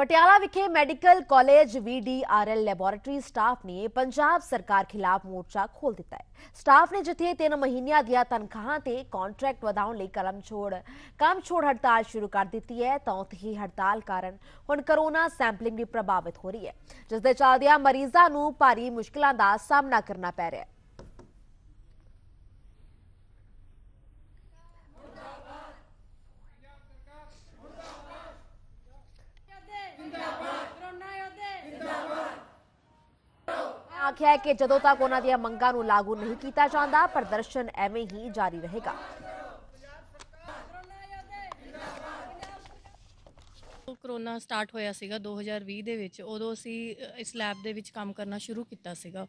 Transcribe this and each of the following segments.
ਪਟਿਆਲਾ ਵਿਖੇ medical college VDRL laboratory staff ਨੇ ਪੰਜਾਬ ਸਰਕਾਰ ਖਿਲਾਫ ਮੋਰਚਾ ਖੋਲ ਦਿੱਤਾ ਹੈ ਸਟਾਫ ਨੇ ਜਿੱਥੇ 3 ਮਹੀਨਿਆਂ ਦੀਆਂ ਤਨਖਾਹਾਂ ਤੇ ਕੰਟਰੈਕਟ ਵਧਾਉਣ ਲਈ ਕਲਮ ਛੋੜ ਕੰਮ ਛੋੜ ਹੜਤਾਲ ਸ਼ੁਰੂ ਕਰ ਦਿੱਤੀ ਹੈ ਤਾਂ ਹੀ ਹੜਤਾਲ ਕਾਰਨ ਹੁਣ ਕਰੋਨਾ ਸੈਂਪਲਿੰਗ ਵੀ ਪ੍ਰਭਾਵਿਤ ਹੋ ਰਹੀ ਹੈ ਜਿਸ ਦੇ ਚੱਲਦਿਆਂ ਮਰੀਜ਼ਾਂ ਨੂੰ ਭਾਰੀ ਮੁਸ਼ਕਲਾਂ ਦਾ ਸਾਹਮਣਾ ਕਰਨਾ ਪੈ ਰਿਹਾ ਹੈ ਆਖਿਆ ਹੈ ਕਿ ਜਦੋਂ ਤੱਕ ਉਹਨਾਂ ਦੀਆਂ ਮੰਗਾਂ ਨੂੰ ਲਾਗੂ ਨਹੀਂ ਕੀਤਾ ਜਾਂਦਾ ਪ੍ਰਦਰਸ਼ਨ ਐਵੇਂ ਹੀ ਜਾਰੀ ਰਹੇਗਾ ਕਰੋਨਾ ਸਟਾਰਟ ਹੋਇਆ ਸੀਗਾ 2020 ਦੇ ਵਿੱਚ ਉਦੋਂ ਅਸੀਂ ਇਸ ਲੈਬ ਦੇ ਵਿੱਚ ਕੰਮ ਕਰਨਾ ਸ਼ੁਰੂ ਕੀਤਾ ਸੀਗਾ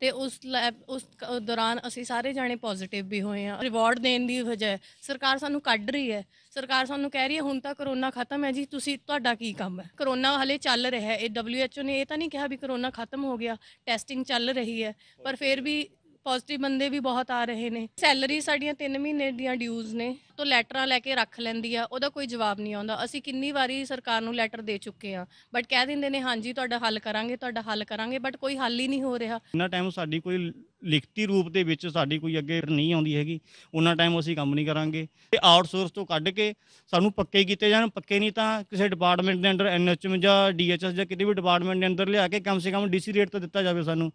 ਤੇ ਉਸ ਲੈਬ ਉਸ ਦੌਰਾਨ ਅਸੀਂ ਸਾਰੇ ਜਾਣੇ ਪੋਜ਼ਿਟਿਵ ਵੀ ਹੋਏ ਆ ਰਿਵਾਰਡ ਦੇਣ ਦੀ ਵਜ੍ਹਾ ਸਰਕਾਰ ਸਾਨੂੰ ਕੱਢ ਰਹੀ ਹੈ ਸਰਕਾਰ ਸਾਨੂੰ ਕਹਿ ਰਹੀ ਹੈ ਹੁਣ ਤਾਂ ਕਰੋਨਾ ਖਤਮ ਹੈ ਜੀ ਤੁਸੀਂ ਤੁਹਾਡਾ ਕੀ ਕੰਮ ਹੈ ਕਰੋਨਾ ਹਲੇ ਚੱਲ ਰਿਹਾ ਹੈ ਇਹ WHO ਨੇ ਇਹ ਤਾਂ ਨਹੀਂ ਕਿਹਾ ਵੀ ਕਰੋਨਾ ਖਤਮ ਹੋ ਗਿਆ ਟੈਸਟਿੰਗ ਚੱਲ ਰਹੀ ਹੈ ਪਰ ਫਿਰ ਵੀ ਪੋਜ਼ਿਟਿਵ ਬੰਦੇ ਵੀ ਬਹੁਤ ਆ ਰਹੇ ਨੇ ਸੈਲਰੀ ਸਾਡੀਆਂ 3 ਮਹੀਨੇ ਦੀਆਂ ਡਿਊਜ਼ ਨੇ ਤੋਂ ਲੈਟਰਾਂ ਲੈ ਕੇ ਰੱਖ ਲੈਂਦੀ ਆ ਉਹਦਾ ਕੋਈ ਜਵਾਬ ਨਹੀਂ ਆਉਂਦਾ ਅਸੀਂ ਕਿੰਨੀ ਵਾਰੀ ਸਰਕਾਰ ਨੂੰ ਲੈਟਰ ਦੇ ਚੁੱਕੇ ਆ ਬਟ ਕਹਿ ਦਿੰਦੇ ਨੇ ਹਾਂਜੀ ਤੁਹਾਡਾ ਹੱਲ ਕਰਾਂਗੇ ਤੁਹਾਡਾ ਹੱਲ ਕਰਾਂਗੇ ਬਟ ਕੋਈ ਹੱਲ ਹੀ ਨਹੀਂ ਹੋ ਰਿਹਾ ਇੰਨਾ ਟਾਈਮ ਸਾਡੀ ਕੋਈ ਲਿਖਤੀ ਰੂਪ ਦੇ ਵਿੱਚ ਸਾਡੀ ਕੋਈ ਅੱਗੇ ਨਹੀਂ ਆਉਂਦੀ ਹੈਗੀ ਉਹਨਾਂ ਟਾਈਮ ਅਸੀਂ ਕੰਮ ਨਹੀਂ ਕਰਾਂਗੇ ਤੇ ਆਊਟਸੋਰਸ ਤੋਂ ਕੱਢ ਕੇ ਸਾਨੂੰ ਪੱਕੇ ਕੀਤੇ ਜਾਣ ਪੱਕੇ ਨਹੀਂ ਤਾਂ ਕਿਸੇ ਡਿਪਾਰਟਮੈਂਟ ਦੇ ਅੰਡਰ ਐਨਐਚਐਮ ਜਾਂ ਡੀਐਚਐਸ ਜਾਂ ਕਿਤੇ ਵੀ ਡਿਪਾਰਟਮੈਂਟ ਦੇ ਅੰਦਰ ਲਿਆ ਕੇ ਕਮ ਸੇ ਕਮ ਡੀਸੀ ਰੇਟ ਤਾਂ ਦਿੱਤਾ ਜਾਵੇ ਸਾਨੂੰ